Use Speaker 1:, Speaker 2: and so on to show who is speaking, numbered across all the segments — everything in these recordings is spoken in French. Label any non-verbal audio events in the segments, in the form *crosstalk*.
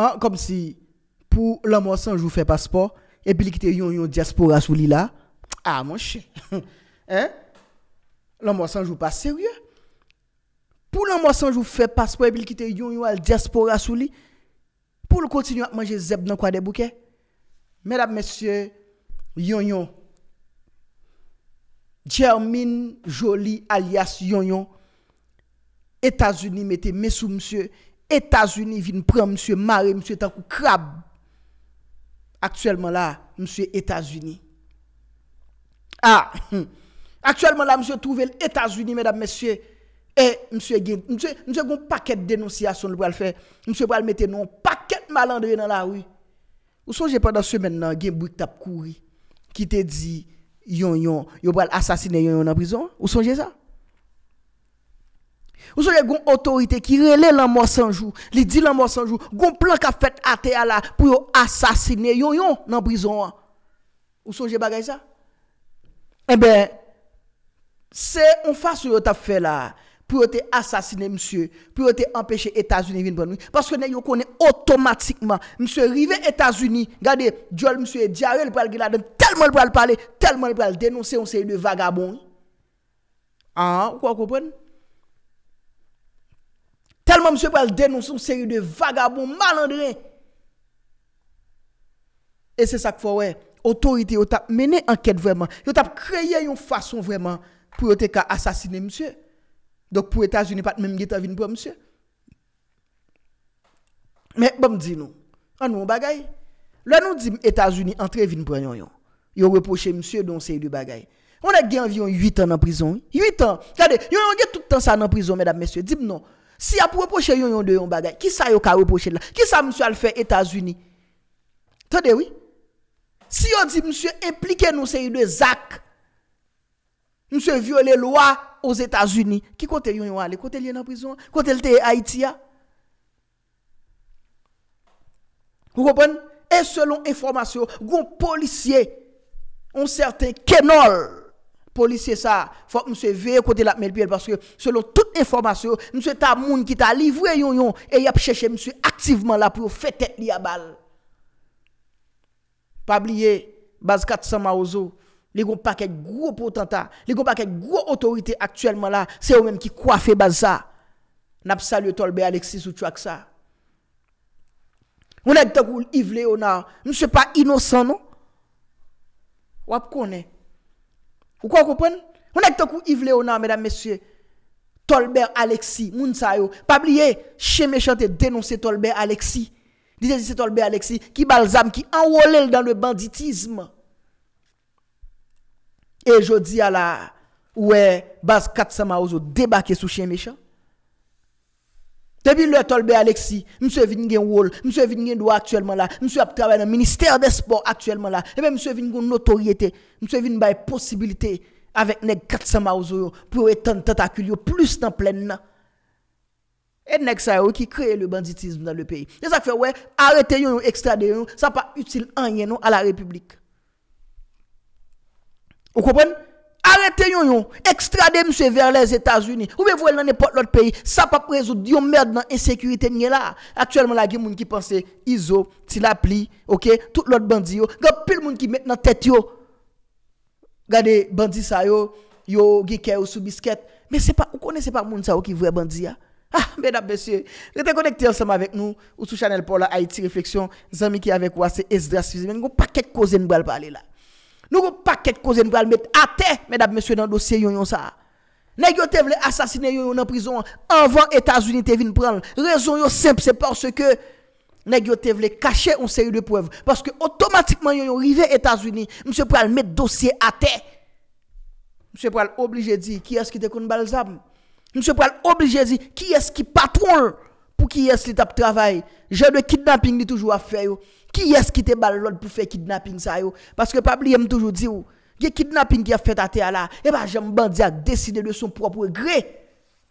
Speaker 1: Hein, comme si pour l'amour sans jour fait passeport et puis quitter yon yon diaspora sous l'île là. Ah mon chien. *laughs* hein? L'amour sans jour pas sérieux. Pour l'amour sans jour fait passeport et puis quitter yon yon diaspora sous l'île. Pour le continuer à manger zeb dans quoi des bouquets. Mesdames, messieurs, yon yon. Germine Jolie alias Yon Yon. États-Unis mettez mes sous monsieur États-Unis viennent prendre monsieur Maré, monsieur Tankou Krab. Actuellement là, monsieur États-Unis. Ah, hum. actuellement là, monsieur trouvé les États-Unis, mesdames, messieurs. Et eh, monsieur Guin, monsieur, monsieur un paquet de dénonciations le faire. Monsieur va mettre non paquet de malandres dans la rue. Vous songez pendant semaine là, Guin Bouk tap courir, qui te dit yon yon, yon assassiner yon, yon en prison. Vous songez ça vous avez y une autorité qui relève la mort sans jour. qui dit la mort sans jour. Il plan qui a fait à terre pour assassiner yon yon dans prison. Hein. Vous songez bagay ça? Eh bien, c'est une façon que vous avez fait là pour te assassiner monsieur, pour te empêcher les États-Unis de venir Parce que nous est automatiquement, monsieur Rivet États-Unis, regardez, Joel, monsieur Diarel il parle tellement il parle parler, tellement il parle dénoncer on série de vagabond. Ah, hein, vous comprenez? monsieur Pral dénoncer une série de vagabonds malandrins. Et c'est ça qu'il faut, ouais. Autorité, vous mené enquête vraiment. Vous avez créé une façon vraiment pour assassiner monsieur. Donc pour États-Unis, pas même guetta vin pour monsieur. Mais bon, dis-nous, on nous bagaille. Là, nous disons États-Unis, entrez vin pour yon. Yon reproché monsieur dans série de bagaille. On a gagné environ 8 ans en prison. 8 ans. Regardez, yon a tout le temps ça en prison, mesdames, messieurs. dis non. Si y a pour reprocher yon yon de yon bagay, qui ça yon ka reprocher là? Qui ça monsieur a fait États-Unis? Tendez oui. Si on dit monsieur impliqué nous c'est de Zach. Monsieur violé loi aux États-Unis, qui kote yon yon allé? Kote li en prison? kote le te Haïti a? Vous comprenez? Et selon information, gon policier, un certain Kenol polisye sa, fòk mse ve kote la mèl pièl, paske selon tout informasyon, mse ta moun ki ta livwe yon yon, e yap chèche mse aktiveman la pou fè tèt li a bal. Pabliye, baz kat sa ma ouzo, li gò pakèk gwo potanta, li gò pakèk gwo otorite aktuellement la, se ou men ki kwa fè baz sa. Nap salye tolbe Alexis ou twa ksa. Mwen ak ta goul Yves Léonard, mse pa inosan nou? Wap konè? Vous comprenez On est tout Yves Léonard, mesdames, messieurs. Tolbert Alexis, Mounsayo. Pas oublier, chez te dénoncer Tolbert Alexis. Disait c'est Tolbert Alexis qui balzam, qui enroule dans le banditisme. Et je dis à la, ouais, base 400 maozo débarqué sous chien méchant. Depuis le Tolbe Alexis, monsieur vin gen rôle, monsieur vin actuellement là, monsieur a dans le ministère des sports actuellement là. Et bien monsieur vin une notoriété, monsieur vin bay possibilité avec nek 400 mausou pour étendre tentacule plus dans pleine et nèg ça qui crée le banditisme dans le pays. Et ça fait ouais, arrêter yon, extrader yon, ça pas utile en rien à la République. Vous comprenez arrêtez yon yon, extradez monsieur vers les États-Unis, ou bien vous dans n'importe l'autre pays, ça pas résoudre merde dans insécurité n'y là. Actuellement, la gen moun qui pense ISO, Tilapli, ok, tout l'autre bandit yo, plus pile moun qui met dans tête yo. Regardez, bandit ça yo, yo gike ou sous bisquette, mais c'est pas, vous connaissez pas moun ça qui vrai bandit ya. Hein? Ah, mesdames, messieurs, restez connectés ensemble avec nous ou sous Chanel pour la Haïti Réflexion. Zami qui avec vous, c'est Esdras n'y a pas quelque cause nous parler là. Nous avons paquet de causes nous allons mettre à terre, mesdames, messieurs, dans le dossier yon ça. Nous devons assassiner en prison avant États-Unis te vin prendre. Raison yon simple c'est parce que nous devons cacher une série de preuves parce que automatiquement yon arrivé États-Unis, monsieur pral mettre dossier à terre. Monsieur pral obligé dire qui est-ce qui te le balzam. Monsieur pral obligé dire qui est-ce qui patron pour qui est-ce qui de travail. J'ai le kidnapping toujours à faire qui est-ce qui te balle pour faire kidnapping ça yo? Parce que pas oublier toujours dire le kidnapping qui a fait à terre là, et eh bah ben, j'aime bandit a décidé de son propre gré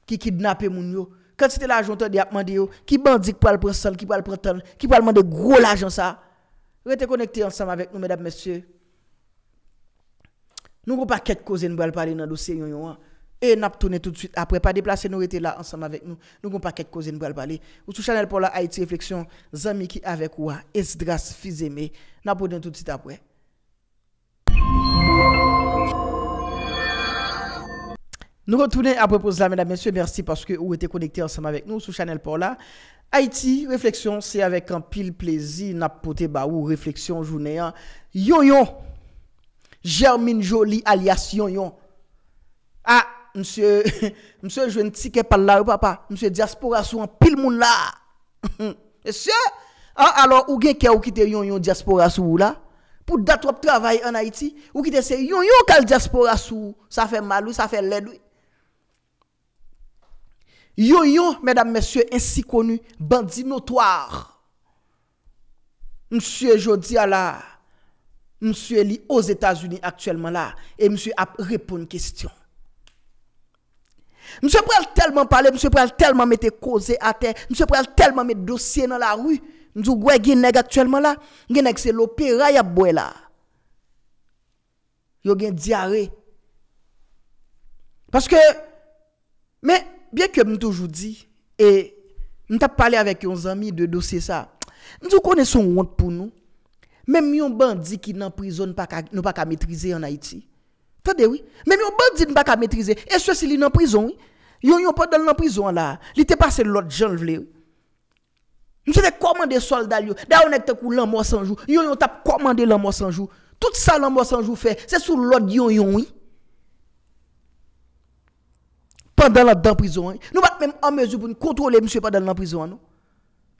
Speaker 1: qui kidnappé moun yo. Quand c'était l'argent de demandé qui bandit qui le prendre qui le prendre qui le demander gros l'argent ça. Restez connectés ensemble avec nous mesdames messieurs. Nous ne pouvons pas qu'être causé nous parler dans le dossier hein. Et nous tourné tout de suite. Après, pas déplacer, nous étions là ensemble avec nous. Nous avons pas quelques cause nous parler. Ou sous Chanel pour la Haïti Réflexion, Zami qui avec ou Esdras Fizeme. Nous avons tout de suite après. Nous retournons à propos de là, mesdames, messieurs. Merci parce que vous êtes connectés ensemble avec nous Sous Chanel pour la Haïti, réflexion, c'est avec un pile plaisir. Nous réflexion journée. Yon hein. Yon, Germine Jolie alias Yon Yon monsieur, *laughs* monsieur, je ne ticket par là, papa. Monsieur diaspora sous en pile moun là. *laughs* monsieur, ah, alors, ou gen qui ou kite yon yon diaspora sous là? Pour date travail en Haïti, ou kite se yon yon kal diaspora sous, ça fait mal ou ça fait l'aide Yon yon, mesdames, messieurs, ainsi connu, bandit notoire. Monsieur à là, monsieur li aux États-Unis actuellement là, et monsieur a une question. Monsieur Pral tellement parler, monsieur Pral tellement mettre causé à terre, monsieur Pral tellement mettre dossier dans la rue. Nous ouais, qui nèg actuellement là, gen nèg c'est l'opéra y a boire là. Yo gen diarrhée. Parce que mais bien que me toujours dit et nous t'a parlé avec un amis de dossier ça. Nous connaissons honte pour nous. Même un bandit qui dans prison pas nous pas maîtriser en Haïti. Sade wè, men yon ban dizin baka metrize, e sou se li nan prizon wè, yon yon pa dan nan prizon la, li te pase lòd jan vle wè. Mwen se te komande soldal yon, da yon ek te kou lan mò sanjou, yon yon tap komande lan mò sanjou. Tout sa lan mò sanjou fè, se sou lòd yon yon wè. Pan dan la dan prizon wè, nou bat men amezou pou nou kontrole mwen se pa dan nan prizon wè nou.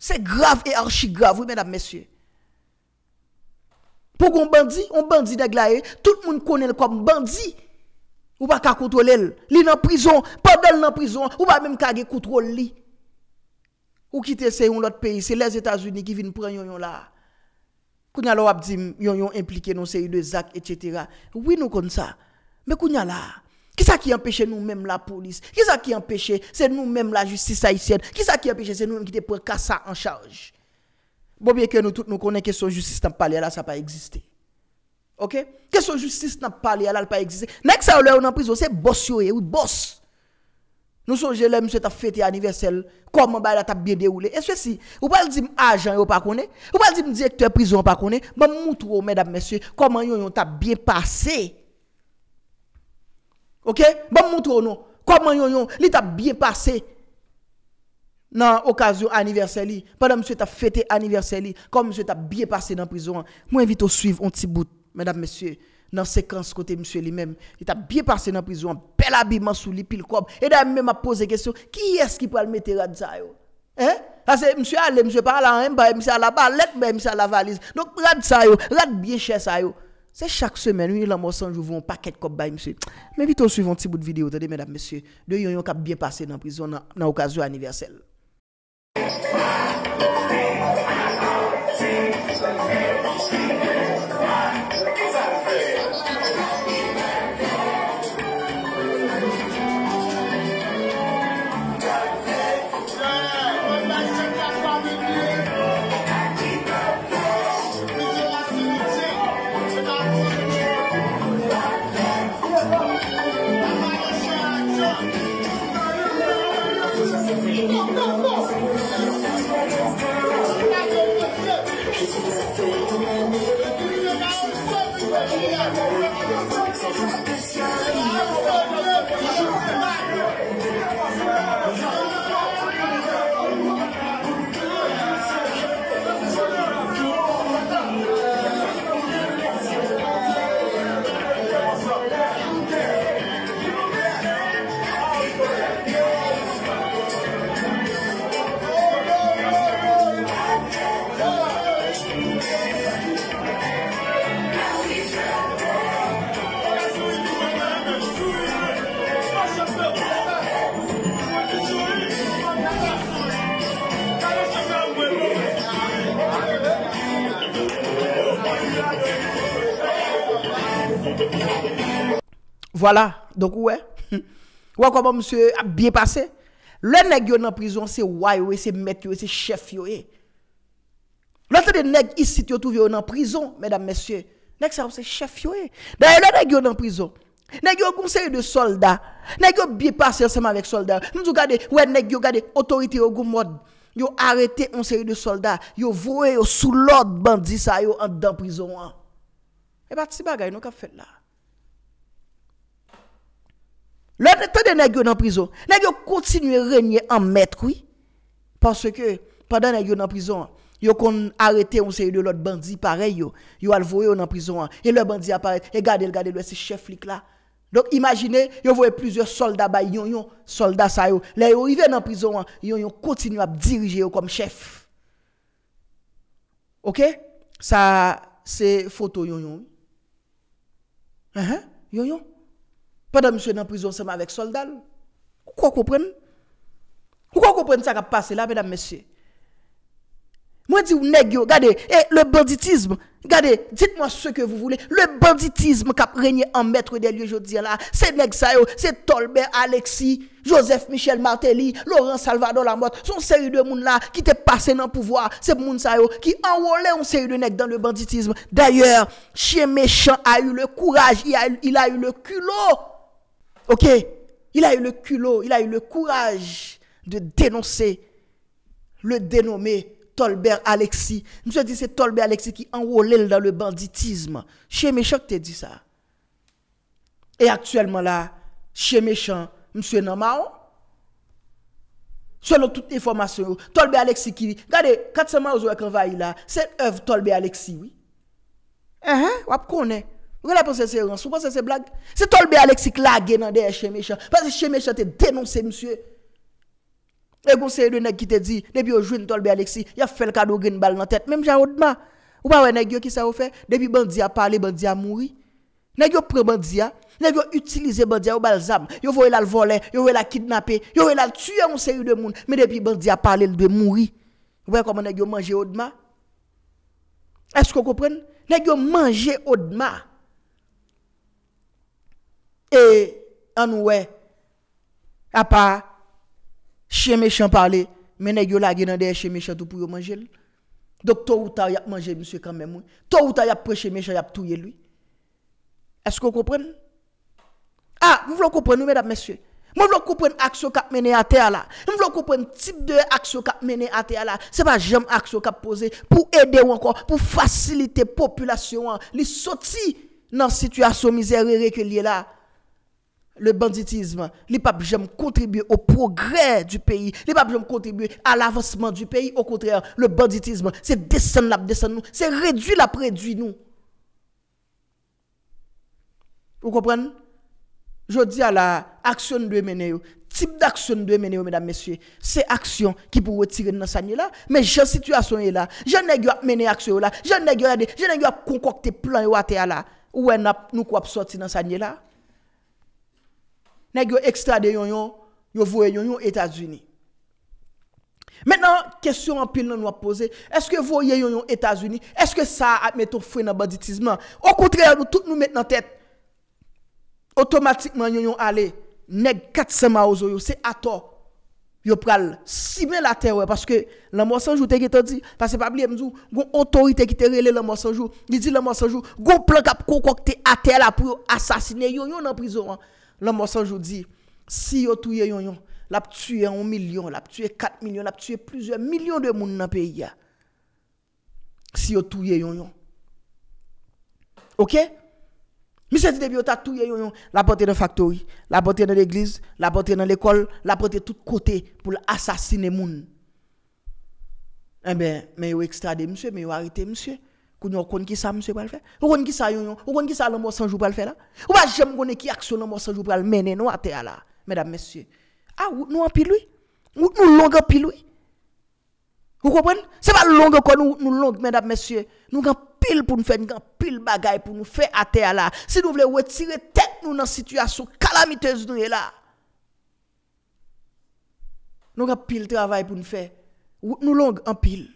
Speaker 1: Se grav e archi grav wè mèdap mèsyè. Pour qu'on bandit, on bandit haie. tout le monde connaît comme bandit. Ou pas qu'à contrôler. Li en prison, Pas d'elle en prison, ou pas même qu'à contrôler Ou quitter c'est un l'autre pays, c'est les États-Unis qui viennent prendre yon là. Kounya l'a dit yon yon impliqué dans série de zac etc. Oui nous connaissons ça. Mais kounya là, qui ça qui empêche nous-mêmes la police Qui est-ce qui empêche c'est nous-mêmes la justice haïtienne Qui est-ce qui empêche c'est nous-mêmes qui te prenons ça en charge Bon, bien que nous tous nous connaissons que son justice n'a pas là, ça n'a pas existé. Ok? son justice n'a pas là, elle n'a pas existé. Next, ça, on en prison, c'est boss, eh, oui, boss. Nous sommes là, monsieur, t'as fêté anniversaire, comment bah, t'as bien déroulé. Et ceci, vous pouvez dire agent, ou pas connaît, vous pouvez dire directeur prison, pas connaît, Bah montre, mesdames, messieurs, comment yon t'a bien passé. Ok? Bon, montre, non, comment yon, yon, t'a bien passé dans l'occasion anniversaire, pendant que tu fêté anniversaire, comme monsieur a bien passé dans la prison, moi invite à suivre un petit bout, mesdames, messieurs, dans la séquence côté monsieur lui-même. Il a bien passé dans la prison, bel habillement sous pile Et d'ailleurs, même a posé question, qui est-ce qui peut le mettre à yo? Hein? Parce que monsieur allé, monsieur parle à un bail, monsieur à la balette, monsieur à la valise. Donc, rad ça yo, rad bien cher ça yo. C'est chaque semaine, a l'amour Je vous un paquet de copes, monsieur. Mais invite on suivre un petit bout de vidéo, mesdames, messieurs, de yon yon kap bien passé dans la prison, dans l'occasion anniversaire. Voilà. Donc, ouais. *laughs* ouais, comment monsieur a bien passé? Le nèg en prison, c'est ouais, c'est maître, c'est chef, yon. L'autre de nèg ici, tu yon en prison, mesdames, messieurs. Nèg ça, c'est chef, yo. D'ailleurs, ben, le nèg en prison. Nèg yo conseil de soldats. Nèg yon bien passé ensemble avec soldats. Nous regardez, ouais, nèg yon gade autorité au mode. yon arrêté une série de soldats, Yon voué yon sous l'ordre bandit sa yo en dans prison. Et hein. eh ben, pas si bagay nous qu'a fait là. de dans la prison, nèg yo à régner en maître oui parce que pendant nèg dans en prison, yo kon arrêté on série de l'autre bandit pareil yo, yo al en prison hein. et le bandit apparaît et le gade, le c'est chef flic là. Donc imaginez, yo voyez plusieurs soldats ba yon yon soldats ça yo, les yo arrivé prison, hein. yon yon continue à diriger comme chef. OK Ça c'est photo yon yon. Uh-huh. Yon yon. Pendant monsieur dans prison ensemble avec soldats. Vous comprenez Vous comprenez ça qui a passé là mesdames messieurs moi, je dis, regardez, eh, le banditisme, regardez, dites-moi ce que vous voulez. Le banditisme qui a régné en maître des lieux, je dis là, c'est yo, c'est Tolbert Alexis, Joseph Michel Martelly, Laurent Salvador Lamotte, son série de monde là qui était passé dans le pouvoir, c'est monde qui enrôlait une série de nek dans le banditisme. D'ailleurs, Chien Méchant a eu le courage, il a eu le culot OK, il a eu le culot, il a eu le courage de dénoncer le dénommé Tolbert Alexis. Monsieur dit c'est Tolbert Alexis qui enroule dans le banditisme. Chez méchant te dit ça. Et actuellement là, chez méchant, monsieur Namao selon toute information, Tolbert Alexis qui regardez 400 maozo qui envahi là, c'est œuvre Tolbert Alexis oui. Eh hein, on connaît. Vous pensez que c'est une vous pensez c'est blague C'est Tolbe Alexis qui l'a dans chez méchant. Parce que chez méchant, t'es dénoncé, monsieur. Et conseil de nèg qui te dit, depuis au Tolbe Alexis, il a fait le cadeau une balle dans la tête. Même Jarodma. Ou pas, nèg qui ça a fait Depuis Bandi a parlé, Bandi a mouru. Nèg yo prend Bandi hein. a. Nèg yo utilise a au balsam. Yo voyez la voler, il la kidnapper, Il voyez la tuer une série de monde. Mais depuis Bandi a parlé, il de mourir. Vous voyez comment nèg mange manger Odma Est-ce que vous comprenez Nèg yo manger Odma et en ouais à part chien méchant parler mais nèg yo dans des chien méchant tout pour manger donc toi, ou tard y a manger monsieur quand même Toi, ou tard y a prêcher méchant y a lui est-ce que vous comprenez ah vous voulez comprendre mesdames messieurs moi, je veux comprendre action qui a mené à terre là. Je veux comprendre type d'action qui a mené à terre là. Ce n'est pas jamais action qui a pour aider ou encore, pour faciliter population. Hein. Les sortir dans situation misérable que est là le banditisme, les pas j'aime contribuer au progrès du pays, les papes, j'aime contribuer à l'avancement du pays. Au contraire, le banditisme, c'est descendre la descendre nous, c'est réduire la réduire nous. Vous comprenez Je dis à la action de mener, type d'action de mener, mesdames, messieurs, c'est action qui pour retirer dans sa là, mais la situation là, je n'ai pas mené action là, je n'ai pas concocté plan là, où nous quoi sortir dans sa là nèg yo extradé yon yon, yo voye yon États-Unis. Maintenant, question en pile nous a posé, est-ce que voyez yon États-Unis, est-ce que ça admettons frein dans banditisme Au contraire, nous tout nous mettons en tête automatiquement yon aller, aller nèg 400 maozo yo, c'est à tort. Yo pral simer la terre parce que l'amour sans jour te dit parce que pas oublier m'dou gon autorité qui te relé l'amour sans jour, il dit l'amour sans jour, gon plan cap concocté à terre là pour assassiner yon yon en prison. Hein. L'homme aujourd'hui, si yo touye yon yon, l'a tué 1 million, l'a tué 4 millions, l'a tué plusieurs millions de monde dans le pays. Si yo touye yon yon. OK Monsieur dit depuis t'a touye yon yon, l'a porté dans factory, l'a porté dans l'église, l'a porté dans l'école, l'a porté tout côté pour assassiner monde. Eh ben, mais vous extradé monsieur, mais yo arrêté monsieur. Vous connaissez qui ça monsieur le faire. Vous qui ça yon, qui ça l'amour sans jour faire là. Ou pas j'aime qui action l'amour sans jour le mener à terre là. Mesdames messieurs. Ah nous en pile nous longue pile Vous comprenez n'est pas longue quoi nous nous longue mesdames messieurs. Nous grand pile pour nous faire pile bagaille pour nous faire à terre là. Si nous voulons retirer tête nous dans situation calamiteuse nous là. Nous pile travail pour nous faire. Nous longue en pile.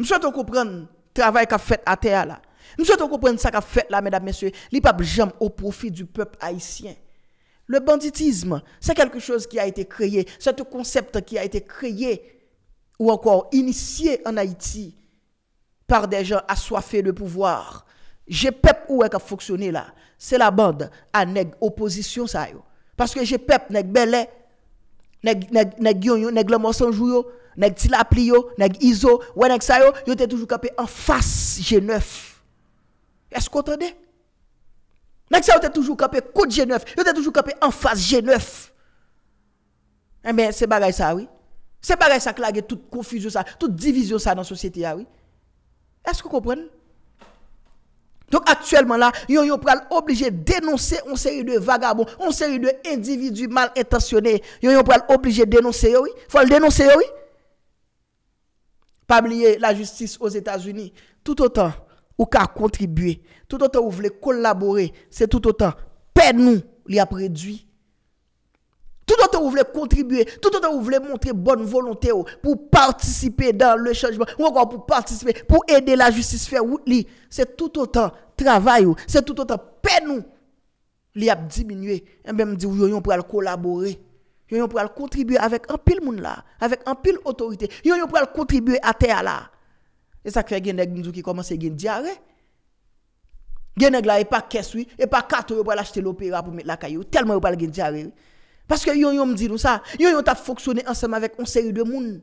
Speaker 1: Je souhaite comprendre le travail qu'a fait à terre là. Je souhaite comprendre ça qu'a fait là, mesdames, messieurs. Les papes au profit du peuple haïtien. Le banditisme, c'est quelque chose qui a été créé. C'est un concept qui a été créé ou encore initié en Haïti par des gens assoiffés de pouvoir. pep ou est a fonctionné là. C'est la bande à opposition ça yo. Parce que j'ai nèg belé neg neg gion yon la le nèg Tilapli plio nèg Iso, ou nèg sa yo, yo toujours capé en face G9. Est-ce que vous entendez Nèg ça yo était toujours capé contre G9, yo était toujours capé en face G9. Eh bien, c'est bagay ça oui. C'est bagay ça clague toute confusion ça, toute division ça dans la société ah oui. Est-ce que vous comprenez donc actuellement là, yon yon pral obligé dénoncer une série de vagabonds, une série de individus mal intentionnés. Yon yon pral obligé dénoncer oui. Faut le dénoncer oui. Pas la justice aux États-Unis. Tout autant, ou qu'à contribuer. Tout autant, vous voulez collaborer. C'est tout autant. peine nous, il a réduit. Tout autant, vous voulez contribuer. Tout autant, vous voulez montrer bonne volonté pour participer dans le changement. Ou encore pour participer, pour aider la justice faire C'est tout autant travail. C'est tout autant paix nous. Il a diminué. Et même dit, on pour collaborer. Yon yon contribuer avec un pile moun là, avec un pile autorité. Yon yon contribuer à terre là. Et ça fait gen nèg qui commence gen diarrhée. Gen et pas caisse oui, et pas carte yon pral acheter l'opéra pour mettre la caillou, tellement yon pral gen diarrhée. Parce que yon yon me dit nous ça, yon yon t'a fonctionné ensemble avec une série de moun.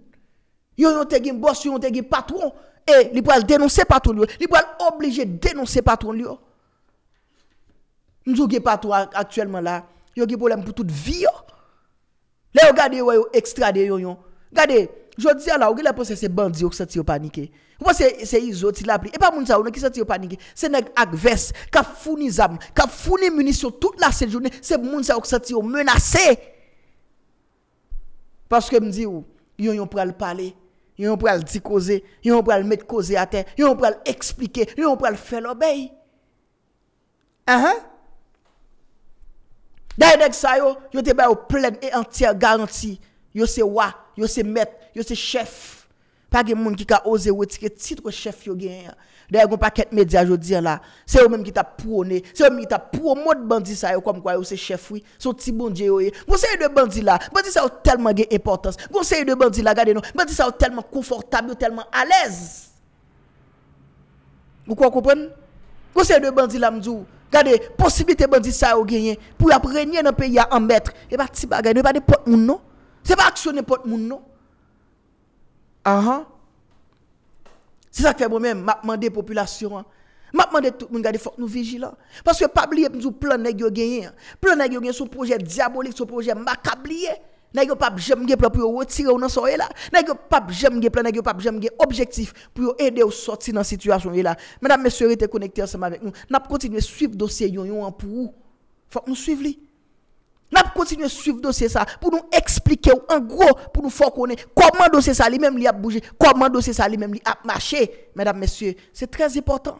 Speaker 1: Yon yon te gen boss, yon te gen patron et li pral dénoncer patron Ils li pral de dénoncer patron li. Nous gen patron actuellement là, yon gen problème pour toute vie. Oh. Le yo gade yo wè yo ekstrade yon yon. Gade, yo di ala, ou gè la posè se bandi ou ki sa ti yo panike. Ou posè se izotil apri. E pa moun sa ou nan ki sa ti yo panike. Se neg akves, ka founi zam, ka founi munisyon tout la se jounen. Se moun sa ou ki sa ti yo menase. Paske m di ou, yon yon pral pale. Yon yon pral di koze. Yon yon pral met koze a ten. Yon yon pral eksplike. Yon yon pral fè l'obey. A ha? A ha? Da yon neg sa yo, yo te bay yo plen e antya garanti. Yo se wa, yo se met, yo se chef. Pa gen moun ki ka oze we ti ke tit ko chef yo gen. Da yon pa ket media jodi an la, se yo menm ki ta pou o ne. Se yo menm ki ta pou o, moun bandi sa yo kom kwa yo se chef woy. So ti bon je yo e. Gon se yon de bandi la, bandi sa yo telman gen importance. Gon se yon de bandi la gade nou, bandi sa yo telman konfortab, yo telman alez. Mou kwa koupen? Gon se yon de bandi la mdou, Regardez, possibilité bandit ça vous gagné pour régner dans le pays à en maître Et pas petit bagage, ne pas de porte moun non. C'est pas actionner n'importe moun non. Ah, ah. C'est ça que fait moi-même, m'a demandé population. Hein. M'a demandé tout le monde garder faut nous vigilants hein. parce que pas oublier nous plan nèg yo gagné. Hein. Plan nèg yo gagné son projet diabolique, son projet macabrier. N'ayez pas pap jam gen plan pour retirer ou nan là. N'ayez pas pap jam gen plan, pas de pap jam objectif pour aider ou sortir dans situation là. Mesdames messieurs, êtes connectés ensemble avec nous. N'a continuer suivre dossier yon yon pour Faut nous suivre li. N'a continuer suivre dossier pour nous expliquer en gros pour nous faire connaître comment dossier ça lui-même li a bougé, comment dossier ça lui-même li a marché. Mesdames messieurs, c'est très important.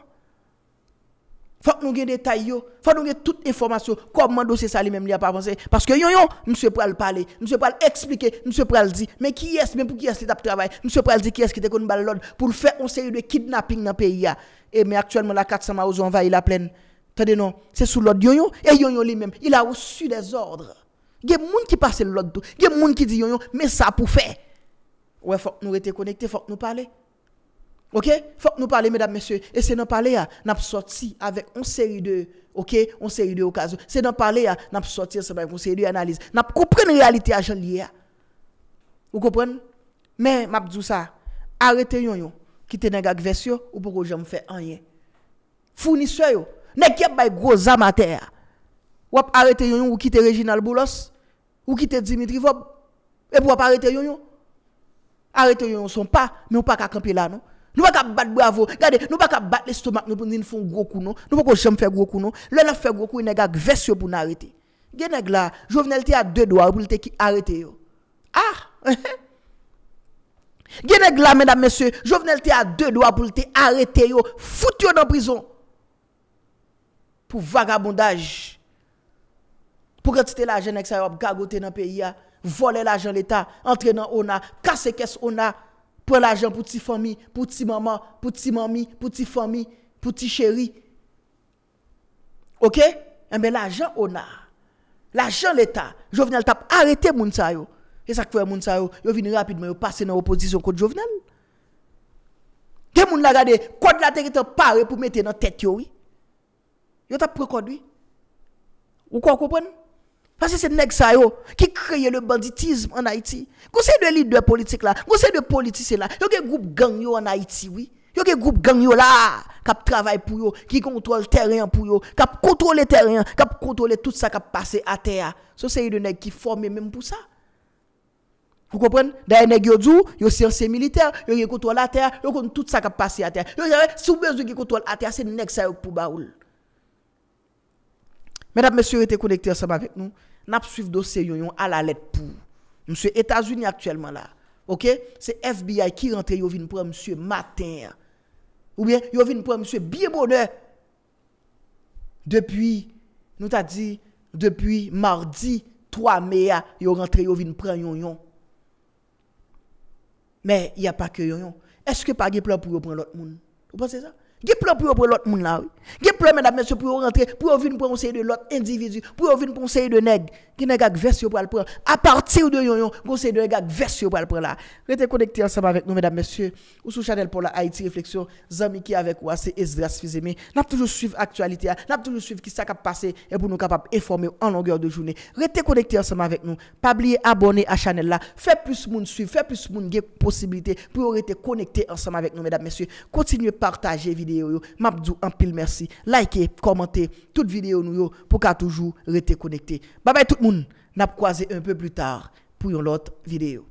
Speaker 1: Faut que nous ayons des détails, faut que nous ayons toutes les informations, comment dossier ça lui-même n'a pas avancé. Parce que yon yon, monsieur pral parler, monsieur pral expliquer, monsieur pral dire, mais qui est-ce, mais pour qui est-ce de travail, monsieur pral dire qui est-ce qui te connu l'ordre pour faire une série de kidnapping dans le pays. Et eh, mais actuellement, la 400 va envahit la plaine. Tenez non, c'est sous l'ordre yon yon, et yon yon lui-même, il a reçu des ordres. Il y a des gens qui passent l'ordre, il y a des gens qui disent yon yon, mais ça pour faire. Ouais, faut que nous restions connectés, faut que nous parler. OK Faut que nous parler mesdames messieurs et c'est dans parler nous n'a sorti avec une série de OK, une série de occasions. C'est dans parler palais, n'a sorti ça avec une série d'analyses. N'a comprendre réalité à lié. Vous comprenez Mais m'a dis ça, arrêtez yon yon, quittez nèg avec ou pour jamais faire rien. Fournisseur vous nèg pas de gros amateurs. Ou arrêtez yon yon ou quittez Reginald Boulos ou quittez Dimitri Vob et arrêtez-vous. arrêter yon yon. Arrêtez yon son pas, mais ou pas qu'à camper là non. Nou pa ka bat bravo. Gade, nou pa ka bat lestomak nou pou nin foun grokou nou. Nou pa ko jem fè grokou nou. Lè lè fè grokou, yon e gag vès yon pou nan arete. Genèk la, jo venèl te a dè doa pou lè te ki arete yo. Ah! Genèk la, mèdame, mèsè, jo venèl te a dè doa pou lè te arete yo. Fout yo nan prizon. Pou vagabondaj. Pou retite la jenèk sa yo ap gagote nan peyi ya. Vole la jen l'Etat. Entren nan ona. Kase kes ona. Pwè l'ajan pou ti fomi, pou ti mama, pou ti mami, pou ti fomi, pou ti cheri. Ok? Mbe eh l'ajan ona. L'ajan l'Etat. Jouvenel tap arete moun sa yo. E sak fwe moun sa yo, yo vini rapidman yo pase nan opozisyon kote jouvenel. Gen moun la gade, kote la teritor pare pou mete nan tet yo wi. Yo tap pre kote wi. Ou kwa koupen? Ou kwa koupen? Parce que c'est next-yo qui crée le banditisme en Haïti. Conseil de leader politique là, conseil de politiciens là, il y a des groupes en Haïti, oui. y a des groupes gang là, qui travaillent pour eux, qui contrôlent le terrain pour eux, qui contrôlent terrain, qui contrôlent tout ça qui passe à terre. Ce c'est des nègres qui forment même pour ça. Vous comprenez D'ailleurs, les gens disent, sciences militaires, ils contrôlent la terre, ils contrôlent tout ça qui passe à terre. Si vous avez besoin de à la terre, c'est sont pour baoul. Mesdames, Messieurs, êtes connectés ensemble avec nous. Nap suiv do se yon yon ala let pou. Mse Etasuni aktuelman la. Ok? Se FBI ki rentre yon vin pran mse matin. Ou bien, yon vin pran mse biye bonè. Depi, nou ta di, depi mardi 3 mea, yon rentre yon vin pran yon yon. Men, yon pa ke yon yon. Eske pa ge plan pou yon pran lot moun? Ou pa se zan? Il y a pour l'autre monde là. Il y a mesdames messieurs pour rentrer, pour venir une conseiller de l'autre individu, pour venir pour conseiller de nèg, qui nèg pas veste pour le prendre. À partir de yon, conseil de nèg vers pour le prendre là. Restez connectés ensemble avec nous mesdames messieurs ou sous Chanel pour la Haïti réflexion, Zami qui avec ou c'est Esdras Fizemi. N'a toujours suivre actualité, n'a toujours suivre qui s'est passé et pour nous capable informer en longueur de journée. Restez connectés ensemble avec nous. Pas oublier abonner à Chanel là. Faites plus monde suivre, faites plus monde possibilité pour rester connectés ensemble avec nous mesdames messieurs. Continuez partager vidéo vidéo M'abdou en pile merci. Likez, commentez toute vidéo nous yo pour qu'à toujours rester connecté. Bye bye tout le monde. N'a croisé un peu plus tard pour une autre vidéo.